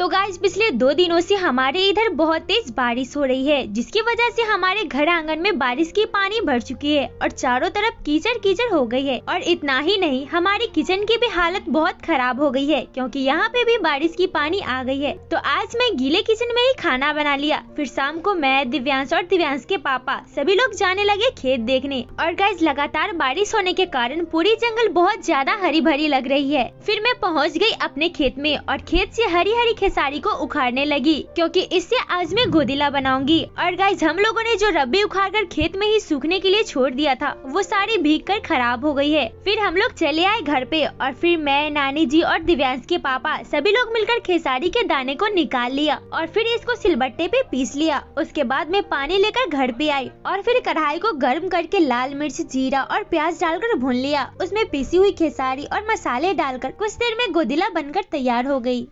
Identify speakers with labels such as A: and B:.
A: तो गाइज पिछले दो दिनों से हमारे इधर बहुत तेज बारिश हो रही है जिसकी वजह से हमारे घर आंगन में बारिश की पानी भर चुकी है और चारों तरफ कीचड़ कीचड़ हो गई है और इतना ही नहीं हमारे किचन की भी हालत बहुत खराब हो गई है क्योंकि यहाँ पे भी बारिश की पानी आ गई है तो आज मैं गीले किचन में ही खाना बना लिया फिर शाम को मैं दिव्यांश और दिव्यांश के पापा सभी लोग जाने लगे खेत देखने और गाइज लगातार बारिश होने के कारण पूरी जंगल बहुत ज्यादा हरी भरी लग रही है फिर मैं पहुँच गयी अपने खेत में और खेत ऐसी हरी हरी खेत की साड़ी को उखाड़ने लगी क्योंकि इससे आज मैं गोदिला बनाऊंगी और गाइज हम लोगों ने जो रबी उखाड़ कर खेत में ही सूखने के लिए छोड़ दिया था वो साड़ी भीग कर खराब हो गई है फिर हम लोग चले आए घर पे और फिर मैं नानी जी और दिव्यांश के पापा सभी लोग मिलकर खेसारी के दाने को निकाल लिया और फिर इसको सिलबट्टे पे पीस लिया उसके बाद मैं पानी लेकर घर पे आई और फिर कढ़ाई को गर्म करके लाल मिर्च जीरा और प्याज डालकर भून लिया उसमें पीसी हुई खेसारी और मसाले डालकर कुछ देर में गोदिला बनकर तैयार हो गई